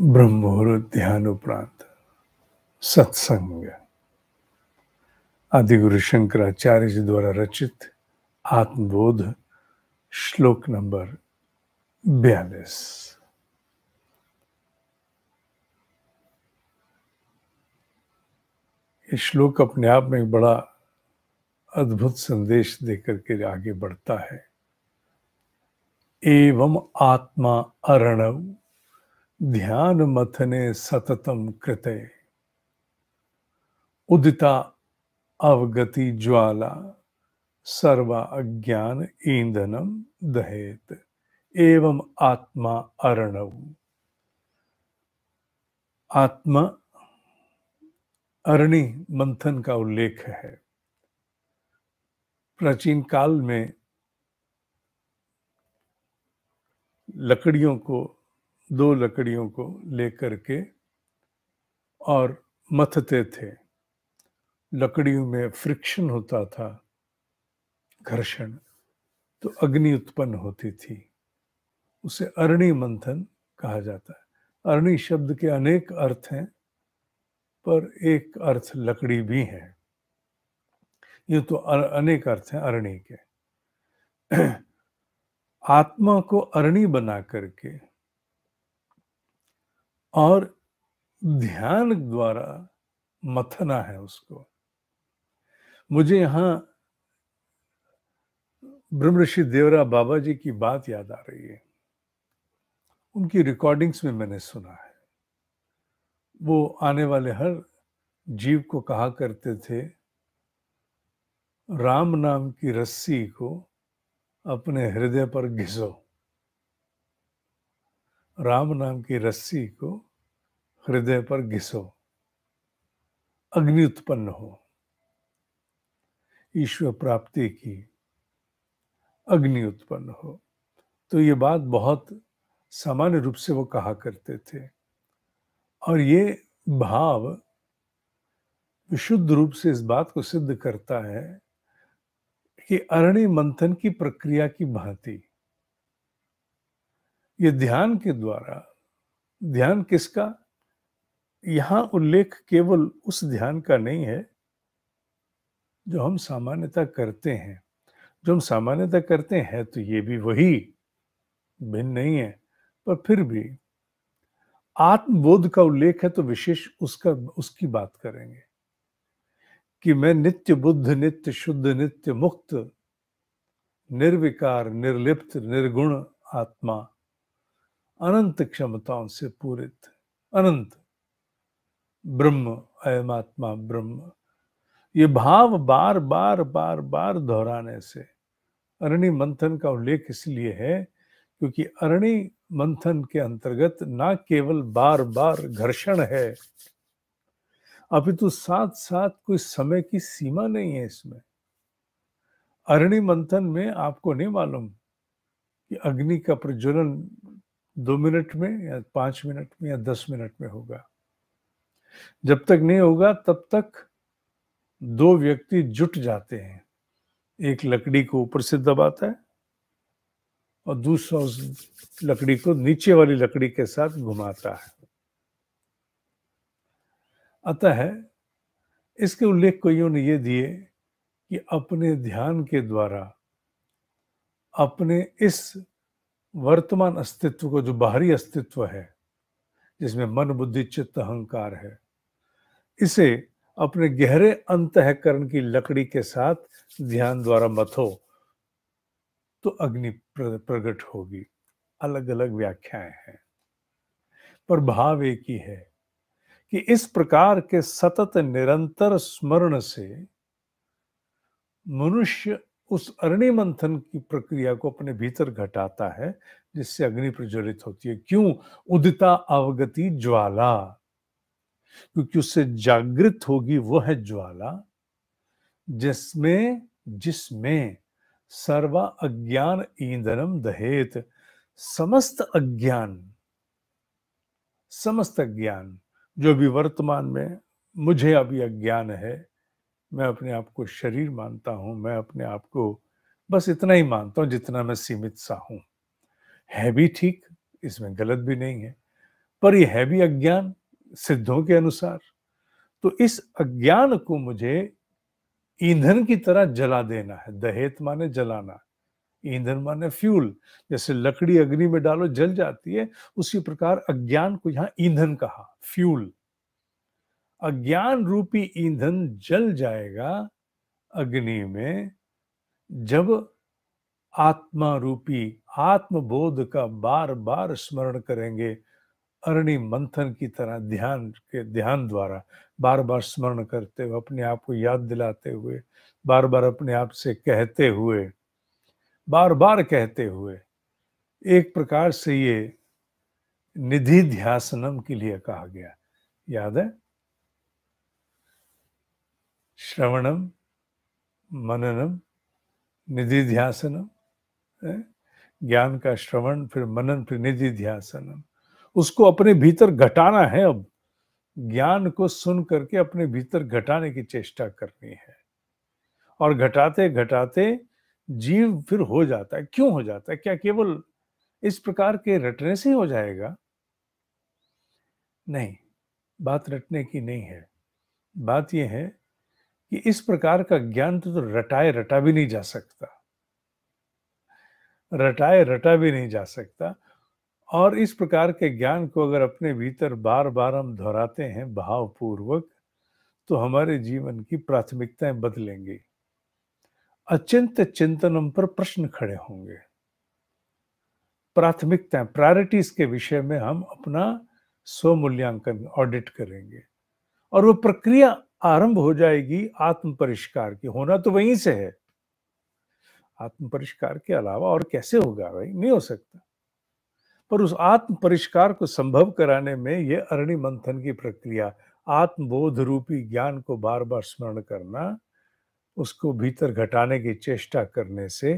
ब्रह्मोहूर्त ध्यान उपरांत सत्संग आदि गुरु शंकराचार्य जी द्वारा रचित आत्मबोध श्लोक नंबर बयालीस ये श्लोक अपने आप में एक बड़ा अद्भुत संदेश देकर के आगे बढ़ता है एवं आत्मा अरणव ध्यान मथने सततम कृते उदिता अवगति ज्वाला सर्वा अज्ञान ईंधनम दहेत एवं आत्मा अरणव आत्मा अरणि मंथन का उल्लेख है प्राचीन काल में लकड़ियों को दो लकड़ियों को लेकर के और मथते थे लकड़ियों में फ्रिक्शन होता था घर्षण तो अग्नि उत्पन्न होती थी उसे अरणि मंथन कहा जाता है अरणि शब्द के अनेक अर्थ हैं पर एक अर्थ लकड़ी भी है ये तो अनेक अर्थ हैं अरणि के आत्मा को अरणि बना करके और ध्यान द्वारा मथना है उसको मुझे यहां ब्रह्म ऋषि देवरा बाबा जी की बात याद आ रही है उनकी रिकॉर्डिंग्स में मैंने सुना है वो आने वाले हर जीव को कहा करते थे राम नाम की रस्सी को अपने हृदय पर घिसो राम नाम की रस्सी को हृदय पर घिसो अग्नि उत्पन्न हो ईश्वर प्राप्ति की अग्नि उत्पन्न हो तो ये बात बहुत सामान्य रूप से वो कहा करते थे और ये भाव विशुद्ध रूप से इस बात को सिद्ध करता है कि अरण्य मंथन की प्रक्रिया की भांति ये ध्यान के द्वारा ध्यान किसका यहां उल्लेख केवल उस ध्यान का नहीं है जो हम सामान्यता करते हैं जो हम सामान्यता करते हैं तो ये भी वही भिन्न नहीं है पर फिर भी आत्मबोध का उल्लेख है तो विशेष उसका उसकी बात करेंगे कि मैं नित्य बुद्ध नित्य शुद्ध नित्य मुक्त निर्विकार निर्लिप्त निर्गुण आत्मा अनंत क्षमताओं से पूरित अनंत ब्रह्म अयम आत्मा ब्रह्म ये भाव बार बार बार बार दोहराने से अरणी मंथन का उल्लेख इसलिए है क्योंकि अरणी मंथन के अंतर्गत ना केवल बार बार घर्षण है अपितु साथ साथ कोई समय की सीमा नहीं है इसमें अरणी मंथन में आपको नहीं मालूम कि अग्नि का प्रज्वलन दो मिनट में या पांच मिनट में या दस मिनट में होगा जब तक नहीं होगा तब तक दो व्यक्ति जुट जाते हैं एक लकड़ी को ऊपर से दबाता है और दूसरा उस लकड़ी को नीचे वाली लकड़ी के साथ घुमाता है अतः इसके उल्लेख कईयों ने ये दिए कि अपने ध्यान के द्वारा अपने इस वर्तमान अस्तित्व को जो बाहरी अस्तित्व है जिसमें मन बुद्धि चित्त अहंकार है इसे अपने गहरे अंतकरण की लकड़ी के साथ ध्यान द्वारा मथो तो अग्नि प्रकट होगी अलग अलग व्याख्याएं हैं पर भाव एक ही है कि इस प्रकार के सतत निरंतर स्मरण से मनुष्य उस अग्नि मंथन की प्रक्रिया को अपने भीतर घटाता है जिससे अग्नि प्रज्वलित होती है क्यों उदिता अवगति ज्वाला क्योंकि उससे जागृत होगी वह है ज्वाला जिसमें जिसमें सर्वा अज्ञान ईंधनम दहेत समस्त अज्ञान समस्त अज्ञान जो भी वर्तमान में मुझे अभी अज्ञान है मैं अपने आप को शरीर मानता हूं मैं अपने आप को बस इतना ही मानता हूं जितना मैं सीमित सा हूं है भी ठीक इसमें गलत भी नहीं है पर यह है भी अज्ञान सिद्धों के अनुसार तो इस अज्ञान को मुझे ईंधन की तरह जला देना है दहेत माने जलाना ईंधन माने फ्यूल जैसे लकड़ी अग्नि में डालो जल जाती है उसी प्रकार अज्ञान को यहां ईंधन कहा फ्यूल अज्ञान रूपी ईंधन जल जाएगा अग्नि में जब आत्मा रूपी आत्मबोध का बार बार स्मरण करेंगे अरणि मंथन की तरह ध्यान के ध्यान द्वारा बार बार स्मरण करते हुए अपने आप को याद दिलाते हुए बार बार अपने आप से कहते हुए बार बार कहते हुए एक प्रकार से ये निधि ध्यासनम के लिए कहा गया याद है श्रवणम मननम निधि ध्यासनम ज्ञान का श्रवण फिर मनन फिर निधि ध्यासनम उसको अपने भीतर घटाना है अब ज्ञान को सुन करके अपने भीतर घटाने की चेष्टा करनी है और घटाते घटाते जीव फिर हो जाता है क्यों हो जाता है क्या केवल इस प्रकार के रटने से हो जाएगा नहीं बात रटने की नहीं है बात यह है कि इस प्रकार का ज्ञान तो, तो रटाए रटा भी नहीं जा सकता रटाए रटा भी नहीं जा सकता और इस प्रकार के ज्ञान को अगर अपने भीतर बार बार हम दोहराते हैं भावपूर्वक तो हमारे जीवन की प्राथमिकताएं बदलेंगी अचिंत चिंतनम पर प्रश्न खड़े होंगे प्राथमिकताएं प्रायोरिटीज के विषय में हम अपना स्वमूल्यांकन ऑडिट करेंगे और वो प्रक्रिया आरंभ हो जाएगी आत्म परिष्कार की होना तो वहीं से है आत्म परिष्कार के अलावा और कैसे होगा भाई नहीं हो सकता पर उस आत्म परिष्कार को संभव कराने में यह अरणि मंथन की प्रक्रिया आत्मबोध रूपी ज्ञान को बार बार स्मरण करना उसको भीतर घटाने की चेष्टा करने से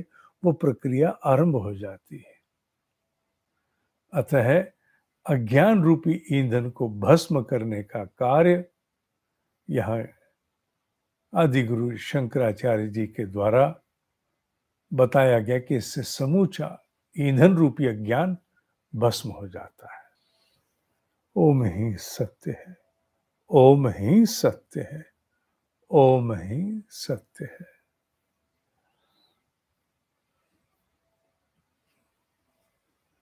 वो प्रक्रिया आरंभ हो जाती है अतः अज्ञान रूपी ईंधन को भस्म करने का कार्य यह आदिगुरु शंकराचार्य जी के द्वारा बताया गया कि इससे समूचा ईंधन रूपी अज्ञान भस्म हो जाता है ओम ही सत्य है ओम ही सत्य है ओम ही सत्य है